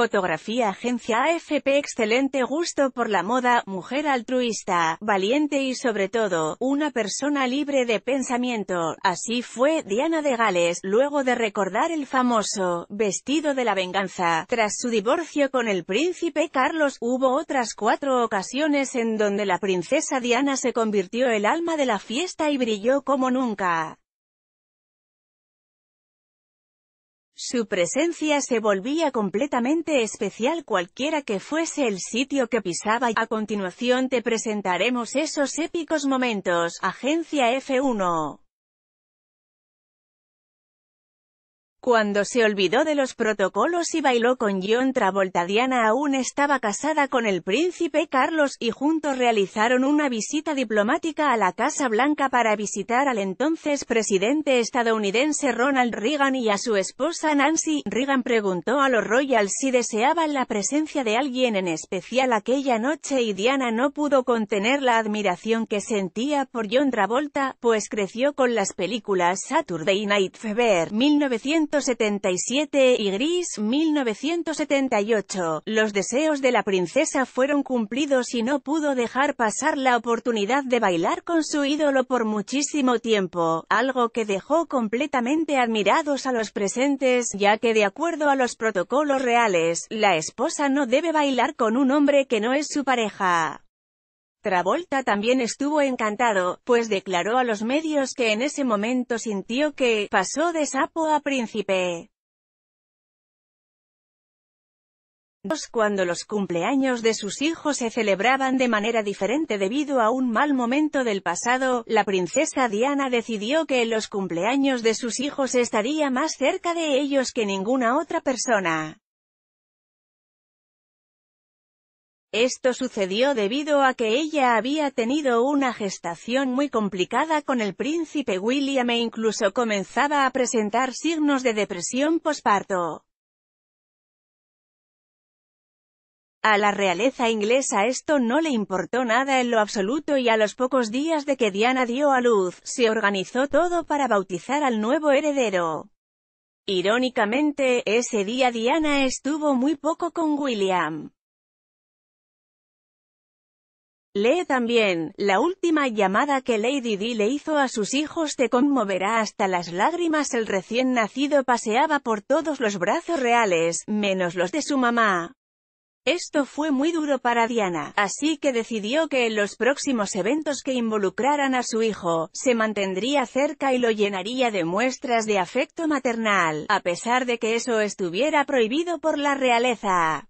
Fotografía Agencia AFP Excelente gusto por la moda, mujer altruista, valiente y sobre todo, una persona libre de pensamiento. Así fue Diana de Gales, luego de recordar el famoso vestido de la venganza. Tras su divorcio con el príncipe Carlos, hubo otras cuatro ocasiones en donde la princesa Diana se convirtió el alma de la fiesta y brilló como nunca. Su presencia se volvía completamente especial cualquiera que fuese el sitio que pisaba y a continuación te presentaremos esos épicos momentos. Agencia F1 Cuando se olvidó de los protocolos y bailó con John Travolta Diana aún estaba casada con el príncipe Carlos y juntos realizaron una visita diplomática a la Casa Blanca para visitar al entonces presidente estadounidense Ronald Reagan y a su esposa Nancy. Reagan preguntó a los Royals si deseaban la presencia de alguien en especial aquella noche y Diana no pudo contener la admiración que sentía por John Travolta, pues creció con las películas Saturday Night Fever 1900 1977 y Gris 1978, los deseos de la princesa fueron cumplidos y no pudo dejar pasar la oportunidad de bailar con su ídolo por muchísimo tiempo, algo que dejó completamente admirados a los presentes, ya que de acuerdo a los protocolos reales, la esposa no debe bailar con un hombre que no es su pareja. Travolta también estuvo encantado, pues declaró a los medios que en ese momento sintió que «pasó de sapo a príncipe». Cuando los cumpleaños de sus hijos se celebraban de manera diferente debido a un mal momento del pasado, la princesa Diana decidió que los cumpleaños de sus hijos estaría más cerca de ellos que ninguna otra persona. Esto sucedió debido a que ella había tenido una gestación muy complicada con el príncipe William e incluso comenzaba a presentar signos de depresión posparto. A la realeza inglesa esto no le importó nada en lo absoluto y a los pocos días de que Diana dio a luz, se organizó todo para bautizar al nuevo heredero. Irónicamente, ese día Diana estuvo muy poco con William. Lee también, la última llamada que Lady Di le hizo a sus hijos te conmoverá hasta las lágrimas el recién nacido paseaba por todos los brazos reales, menos los de su mamá. Esto fue muy duro para Diana, así que decidió que en los próximos eventos que involucraran a su hijo, se mantendría cerca y lo llenaría de muestras de afecto maternal, a pesar de que eso estuviera prohibido por la realeza.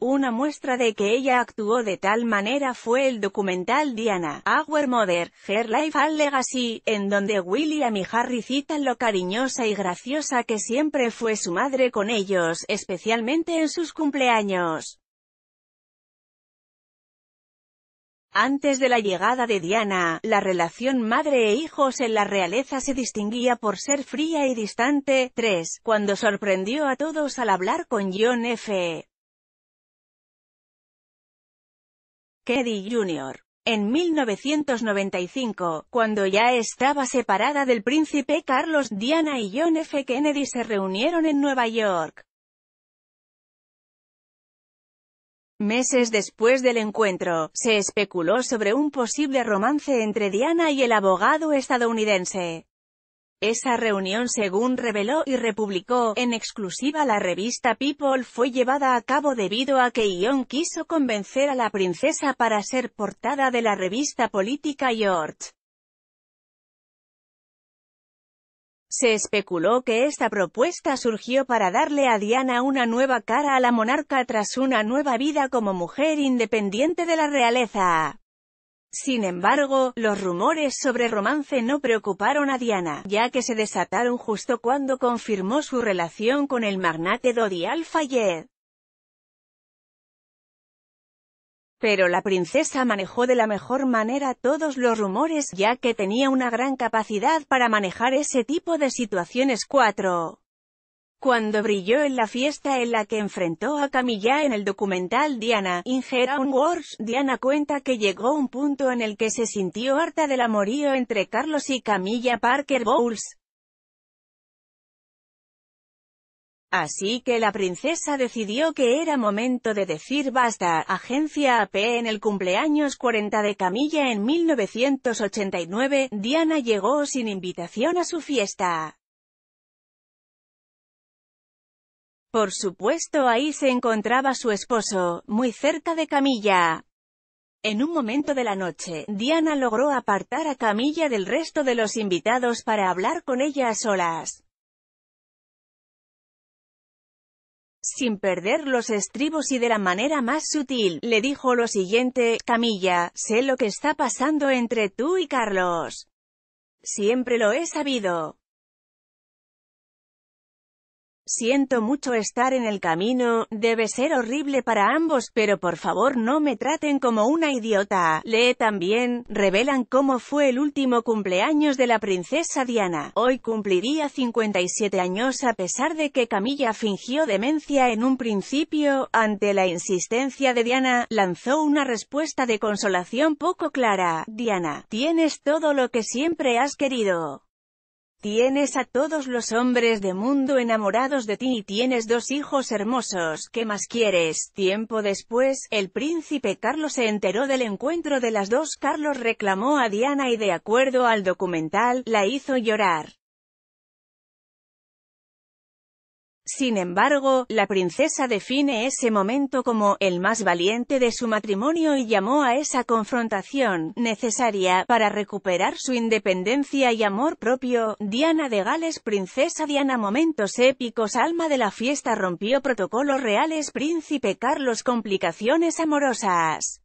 Una muestra de que ella actuó de tal manera fue el documental Diana, Our Mother, Her Life and Legacy, en donde William y Harry citan lo cariñosa y graciosa que siempre fue su madre con ellos, especialmente en sus cumpleaños. Antes de la llegada de Diana, la relación madre e hijos en la realeza se distinguía por ser fría y distante. 3. Cuando sorprendió a todos al hablar con John F. Kennedy Jr. En 1995, cuando ya estaba separada del príncipe Carlos, Diana y John F. Kennedy se reunieron en Nueva York. Meses después del encuentro, se especuló sobre un posible romance entre Diana y el abogado estadounidense. Esa reunión según reveló y republicó en exclusiva la revista People fue llevada a cabo debido a que Ion quiso convencer a la princesa para ser portada de la revista política Yort. Se especuló que esta propuesta surgió para darle a Diana una nueva cara a la monarca tras una nueva vida como mujer independiente de la realeza. Sin embargo, los rumores sobre romance no preocuparon a Diana, ya que se desataron justo cuando confirmó su relación con el magnate Dodi al Pero la princesa manejó de la mejor manera todos los rumores, ya que tenía una gran capacidad para manejar ese tipo de situaciones 4. Cuando brilló en la fiesta en la que enfrentó a Camilla en el documental Diana, In Her Wars, Diana cuenta que llegó un punto en el que se sintió harta del amorío entre Carlos y Camilla Parker Bowles. Así que la princesa decidió que era momento de decir basta, agencia AP en el cumpleaños 40 de Camilla en 1989, Diana llegó sin invitación a su fiesta. Por supuesto ahí se encontraba su esposo, muy cerca de Camilla. En un momento de la noche, Diana logró apartar a Camilla del resto de los invitados para hablar con ella a solas. sin perder los estribos y de la manera más sutil, le dijo lo siguiente, Camilla, sé lo que está pasando entre tú y Carlos. Siempre lo he sabido. Siento mucho estar en el camino, debe ser horrible para ambos, pero por favor no me traten como una idiota. Lee también, revelan cómo fue el último cumpleaños de la princesa Diana. Hoy cumpliría 57 años a pesar de que Camilla fingió demencia en un principio, ante la insistencia de Diana, lanzó una respuesta de consolación poco clara. Diana, tienes todo lo que siempre has querido. Tienes a todos los hombres de mundo enamorados de ti y tienes dos hijos hermosos, ¿qué más quieres? Tiempo después, el príncipe Carlos se enteró del encuentro de las dos. Carlos reclamó a Diana y de acuerdo al documental, la hizo llorar. Sin embargo, la princesa define ese momento como el más valiente de su matrimonio y llamó a esa confrontación necesaria para recuperar su independencia y amor propio. Diana de Gales Princesa Diana Momentos épicos Alma de la fiesta rompió protocolos reales Príncipe Carlos Complicaciones amorosas